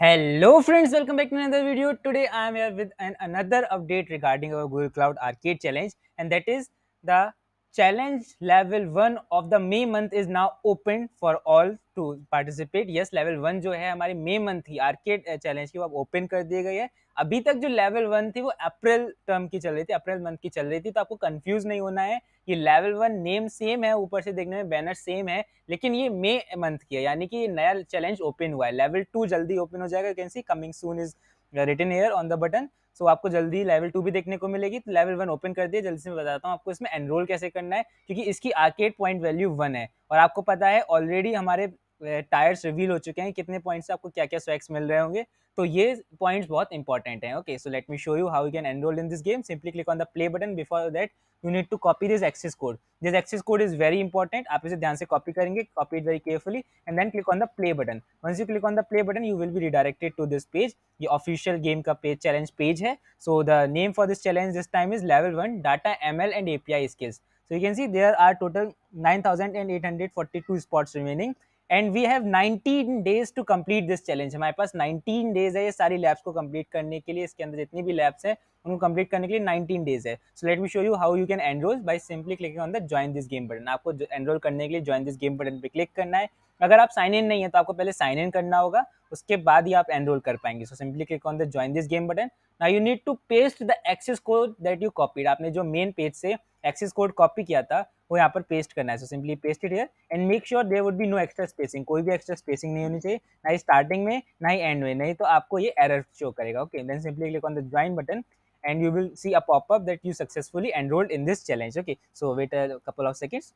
Hello friends, welcome back to another video. Today I am here with an another update regarding our Google Cloud Arcade Challenge and that is the challenge level one of the May month is now open for all to participate yes level one जो है हमारी May month थी arcade challenge की वो अब open कर दी गई है अभी तक जो लेवल वन थी वो अप्रैल टर्म की चल रही थी अप्रैल मंथ की चल रही थी तो आपको कंफ्यूज नहीं होना है कि लेवल वन नेम सेम है ऊपर से देखने में बैनर सेम है लेकिन ये मे मंथ की है यानी कि नया चैलेंज ओपन हुआ है लेवल टू जल्दी ओपन हो जाएगा can coming soon is return here on the button so आपको जल्दी लेवल टू भी देखने को मिलेगी तो लेवल वन ओपन कर दिए जल्दी से मैं बताता हूँ आपको इसमें एनरोल कैसे करना है क्योंकि इसकी आर्केट पॉइंट वैल्यू वन है और आपको पता है ऑलरेडी हमारे टायर्स रिवील हो चुके हैं कितने पॉइंट्स से आपको क्या क्या स्वैक्स मिल रहे होंगे तो ये पॉइंट्स बहुत इंपॉर्टेंट हैं okay so let me show you how you can enroll in this game simply click on the play button before that you need to copy this access code this access code is very important आप इसे ध्यान से copy करेंगे copy it very carefully and then click on the play button once you click on the play button you will be redirected to this page ये official game का page challenge page है so the name for this challenge this time is level one data M L and A P I skills total nine thousand and eight hundred forty two spots remaining and we have 19 days to complete this challenge हमारे पास 19 days है ये सारी labs को complete करने के लिए इसके अंदर जितनी भी लैब्स हैं उनको कंप्लीट करने के लिए 19 डेज है so let me show you how you can enroll by simply clicking on the join this game button आपको एनरोल करने के लिए ज्वाइन दिस गेम बटन पर क्लिक करना है अगर आप साइन इन नहीं है तो आपको पहले साइन इन करना होगा उसके बाद ही आप एनरोल कर पाएंगे so simply click on the join this game button now you need to paste the access code that you copied आपने जो मेन पेज से एक्सेस कोड कॉपी किया था वो यहाँ पर पेस्ट करना है so simply paste it here and make sure there would be no extra spacing कोई भी एक्स्ट्रा स्पेसिंग नहीं होनी चाहिए ना ही स्टार्टिंग में ना ही एंड में नहीं तो आपको ये एरर शो करेगा okay then simply click on the join button and you will see a pop-up that you successfully enrolled in this challenge okay so wait a couple of seconds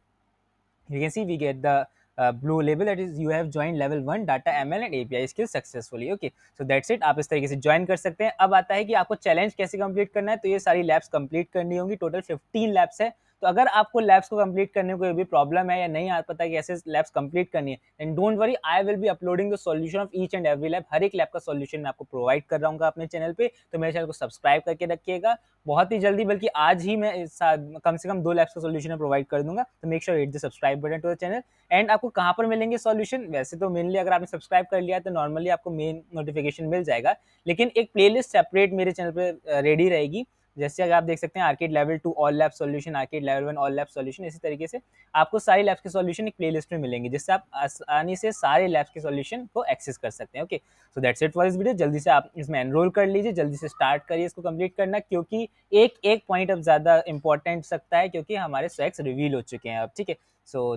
you can see we get the uh, blue label that is you have joined one data M L and A P I skill successfully okay so that's it आप इस तरीके से join कर सकते हैं अब आता है कि आपको चैलेंज कैसे कंप्लीट करना है तो ये सारी लैब्स कंप्लीट करनी होंगी टोटल फिफ्टीन लैब्स है तो अगर आपको लैब्स को कंप्लीट करने को कोई भी प्रॉब्लम है या नहीं आ पता कि ऐसे लैब्स कंप्लीट करनी है then don't worry I will be uploading the solution of each and every lab हर एक लैब का सॉल्यूशन मैं आपको प्रोवाइड कर रहा हूँ अपने चैनल पर तो मेरे चैनल को सब्सक्राइब करके रखिएगा बहुत ही जल्दी बल्कि आज ही मैं कम से कम दो लैब्स का सोल्यूशन प्रोवाइड कर दूंगा तो make sure it the subscribe button to the channel and आपको कहाँ पर मिलेंगे सोल्यूशन वैसे तो मेनली अगर आपने सब्सक्राइब कर लिया तो नॉर्मली आपको मेन नोटिफिकेशन मिल जाएगा लेकिन एक प्लेलिस्ट सेपरेट मेरे चैनल पर रेडी रहेगी जैसे अगर आप देख सकते हैं arcade level two all lab solution arcade level one all lab solution इसी तरीके से आपको सारी लैब्स के सॉल्यूशन एक प्लेलिस्ट में मिलेंगे जिससे आप आसानी से सारे लैब्स के सॉल्यूशन को एक्सेस कर सकते हैं okay so that's it for this video जल्दी से आप इसमें एनरोल कर लीजिए जल्दी से स्टार्ट करिए इसको कंप्लीट करना क्योंकि एक एक पॉइंट अब ज़्यादा इंपॉर्टेंट सकता है क्योंकि हमारे सेक्स रिवील हो चुके हैं अब ठीक है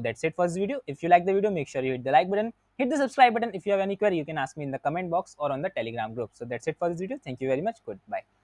that's it for this video if you like the video make sure you hit the like button hit the subscribe button if you have any query you can ask me in the comment box और on the Telegram group so that's it for this video thank you very much good Goodbye.